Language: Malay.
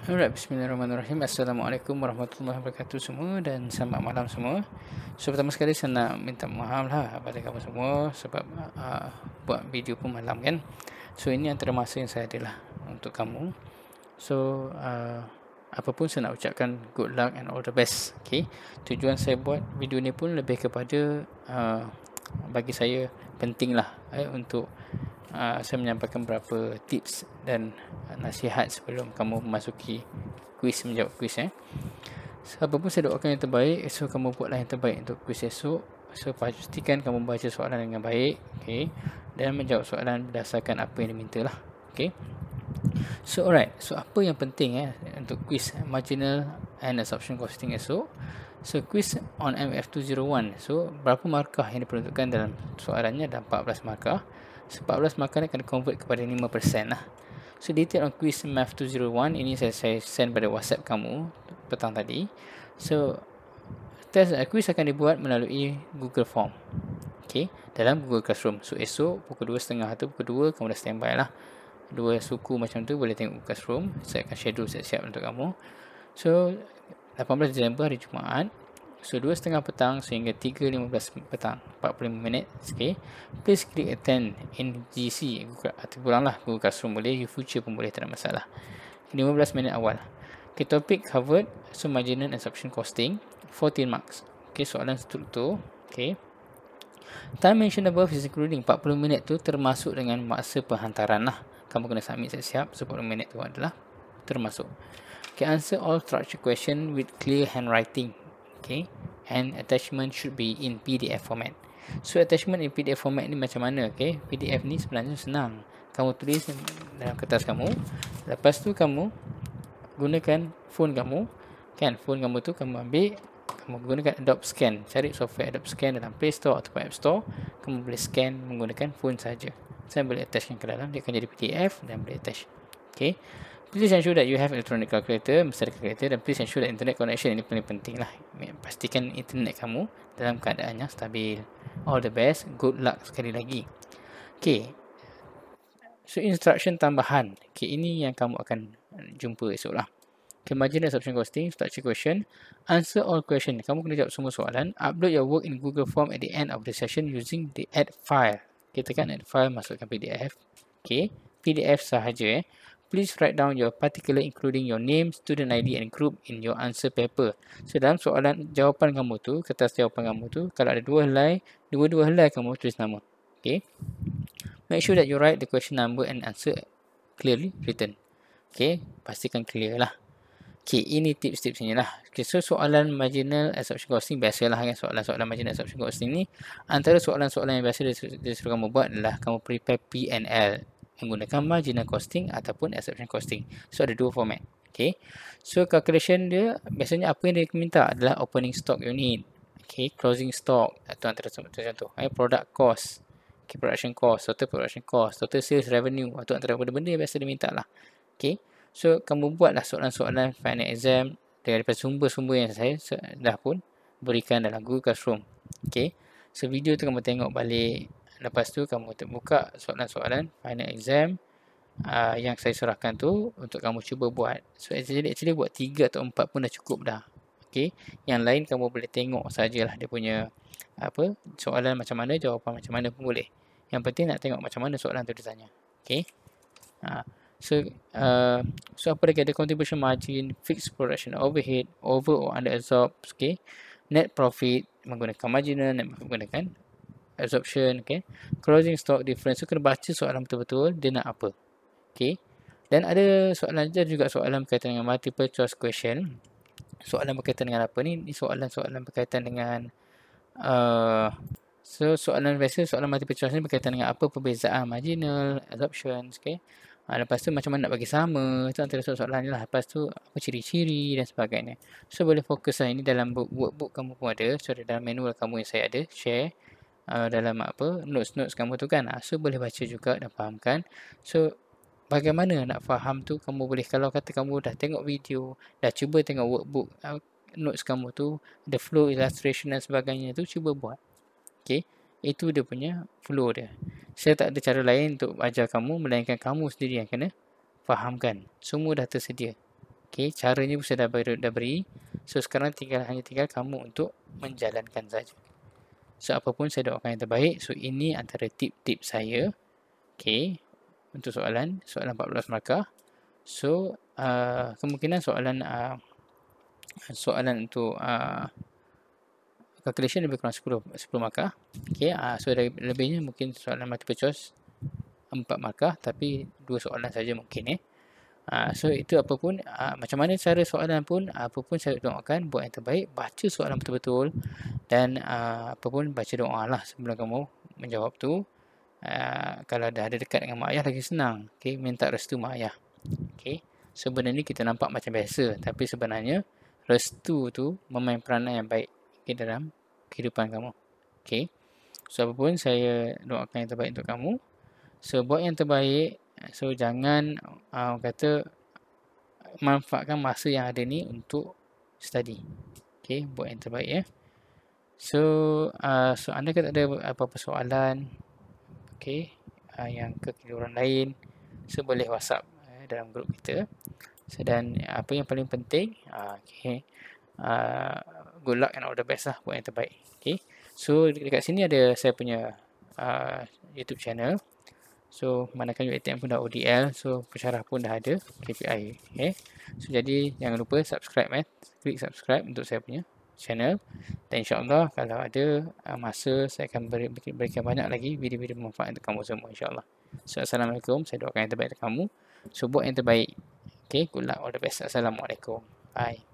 Alright, bismillahirrahmanirrahim. Assalamualaikum warahmatullahi wabarakatuh semua dan selamat malam semua. So, pertama sekali saya nak minta maaf lah kepada kamu semua sebab uh, buat video pun malam kan. So, ini antara masa yang saya adalah untuk kamu. So, uh, apapun saya nak ucapkan good luck and all the best. Okay. Tujuan saya buat video ni pun lebih kepada uh, bagi saya penting lah eh, untuk Ah, saya menyampaikan beberapa tips dan nasihat sebelum kamu memasuki kuis menjawab kuis eh. Siapa pun saya doakan yang terbaik, so kamu buatlah yang terbaik untuk kuis esok. So pastikan kamu baca soalan dengan baik, okey. Dan menjawab soalan berdasarkan apa yang dimintalah. Okey. So alright, so apa yang penting eh untuk kuis marginal and assumption costing esok? So quiz on MF201. So berapa markah yang diperuntukkan dalam soalannya? Ada 14 markah. 14 makanan akan convert kepada 5% lah. So detail on quiz math 201 ini saya, saya send pada WhatsApp kamu petang tadi. So test uh, quiz akan dibuat melalui Google Form. Okay, dalam Google Classroom. So esok pukul 2.30 atau pukul 2 kamu dah standby lah. Dua suku macam tu boleh tengok Google Classroom. Saya akan schedule siap-siap untuk kamu. So 18 Disember hari Jumaat So 2.30 petang sehingga 3.15 petang 45 minit okay. Please click attend in GC Atau lah. Google Classroom boleh You future pun boleh tak ada masalah 15 minit awal okay, Topik covered So marginal absorption costing 14 marks okay, Soalan struktur okay. Time mentioned above is including 40 minit tu termasuk dengan masa penghantaran lah. Kamu kena submit saya siap So, 40 minit tu adalah termasuk. Okay, answer all structure question with clear handwriting okay? and attachment should be in PDF format. So attachment in PDF format ni macam mana? Okay? PDF ni sebenarnya senang. Kamu tulis dalam kertas kamu. Lepas tu kamu gunakan phone kamu. Kan? Phone kamu tu kamu ambil. Kamu gunakan Adobe Scan. Cari software Adobe Scan dalam Play Store atau App Store. Kamu boleh scan menggunakan phone saja. Saya boleh attachkan ke dalam. Dia akan jadi PDF dan boleh attach. Okay. Please ensure that you have electronic calculator, mesti ada calculator dan please ensure that internet connection ini paling penting lah. Pastikan internet kamu dalam keadaannya stabil. All the best. Good luck sekali lagi. Okay. So, instruction tambahan. Okay, ini yang kamu akan jumpa esok lah. Okay, margin assumption costing, structure question. Answer all question. Kamu kena jawab semua soalan. Upload your work in Google Form at the end of the session using the add file. Kita okay, tekan add file, masukkan PDF. Okay, PDF sahaja eh please write down your particular including your name, student ID and group in your answer paper. So dalam soalan jawapan kamu tu, kertas jawapan kamu tu, kalau ada dua helai, dua-dua helai kamu tulis nama. Okay. Make sure that you write the question number and answer clearly written. Okay. Pastikan clear lah. Okay, ini tips-tips ni lah. Okay, so soalan marginal assumption costing biasalah kan soalan-soalan marginal assumption costing ni. Antara soalan-soalan yang biasa dia, suruh kamu buat adalah kamu prepare P&L menggunakan marginal costing ataupun absorption costing. So ada dua format. Okay. So calculation dia biasanya apa yang dia minta adalah opening stock unit. Okay. Closing stock atau antara contoh. Eh, product cost. Okay. Production cost. Total production cost. Total sales revenue. Atau antara benda-benda yang biasa dia minta lah. Okay. So kamu buatlah soalan-soalan final exam daripada sumber-sumber yang saya dah pun berikan dalam Google Classroom. Okay. So video tu kamu tengok balik Lepas tu kamu terbuka soalan-soalan final exam uh, yang saya serahkan tu untuk kamu cuba buat. So actually, actually buat 3 atau 4 pun dah cukup dah. Okey. Yang lain kamu boleh tengok sajalah dia punya apa soalan macam mana, jawapan macam mana pun boleh. Yang penting nak tengok macam mana soalan tu ditanya. Okey. Ha. Ah, so, uh, so apa lagi ada contribution margin, fixed production overhead, over or under absorbed, okay. net profit menggunakan marginal, net menggunakan absorption okay. closing stock difference so kena baca soalan betul-betul dia nak apa okey dan ada soalan dia juga soalan berkaitan dengan multiple choice question soalan berkaitan dengan apa ni ni soalan-soalan berkaitan dengan uh, so soalan biasa soalan multiple choice ni berkaitan dengan apa perbezaan marginal absorption, okey Ha, ah, lepas tu macam mana nak bagi sama Itu antara soalan je lah Lepas tu apa ciri-ciri dan sebagainya So boleh fokus lah ini dalam workbook kamu pun ada So dalam manual kamu yang saya ada Share Ah, dalam apa notes-notes kamu tu kan. Ah, so boleh baca juga dan fahamkan. So bagaimana nak faham tu kamu boleh kalau kata kamu dah tengok video, dah cuba tengok workbook ah, notes kamu tu, the flow illustration dan sebagainya tu cuba buat. Okay. Itu dia punya flow dia. Saya tak ada cara lain untuk ajar kamu melainkan kamu sendiri yang kena fahamkan. Semua dah tersedia. Okay. Caranya pun saya dah beri. So sekarang tinggal hanya tinggal kamu untuk menjalankan saja. So apa pun saya doakan yang terbaik. So ini antara tip-tip saya. Okay. Untuk soalan. Soalan 14 markah. So uh, kemungkinan soalan uh, soalan untuk uh, calculation lebih kurang 10, 10 markah. Okay. Uh, so lebihnya mungkin soalan multiple choice 4 markah. Tapi dua soalan saja mungkin eh. Ah, so hmm. itu apa pun uh, macam mana cara soalan pun ah, apa pun saya doakan buat yang terbaik baca soalan betul-betul dan uh, apa pun baca doa lah sebelum kamu menjawab tu uh, kalau dah ada dekat dengan mak ayah lagi senang okay, minta restu mak ayah okay. so benda ni kita nampak macam biasa tapi sebenarnya restu tu memain peranan yang baik okay, dalam kehidupan kamu okay. so apa pun saya doakan yang terbaik untuk kamu So buat yang terbaik So jangan uh, kata manfaatkan masa yang ada ni untuk study. Okay, buat yang terbaik ya. So, uh, so anda kata ada apa-apa soalan, okay, uh, yang kekeliruan lain, so boleh WhatsApp eh, dalam grup kita. So, dan apa yang paling penting, uh, okay, uh, good luck and all the best lah, buat yang terbaik. Okay, so dekat sini ada saya punya uh, YouTube channel. So, manakan UATM pun dah ODL. So, pesarah pun dah ada KPI. Okay. Eh. So, jadi jangan lupa subscribe. Eh. Klik subscribe untuk saya punya channel. Dan insyaAllah kalau ada uh, masa, saya akan beri, beri, berikan banyak lagi video-video bermanfaat untuk kamu semua insyaAllah. So, Assalamualaikum. Saya doakan yang terbaik untuk kamu. So, buat yang terbaik. Okay, good luck. All the best. Assalamualaikum. Bye.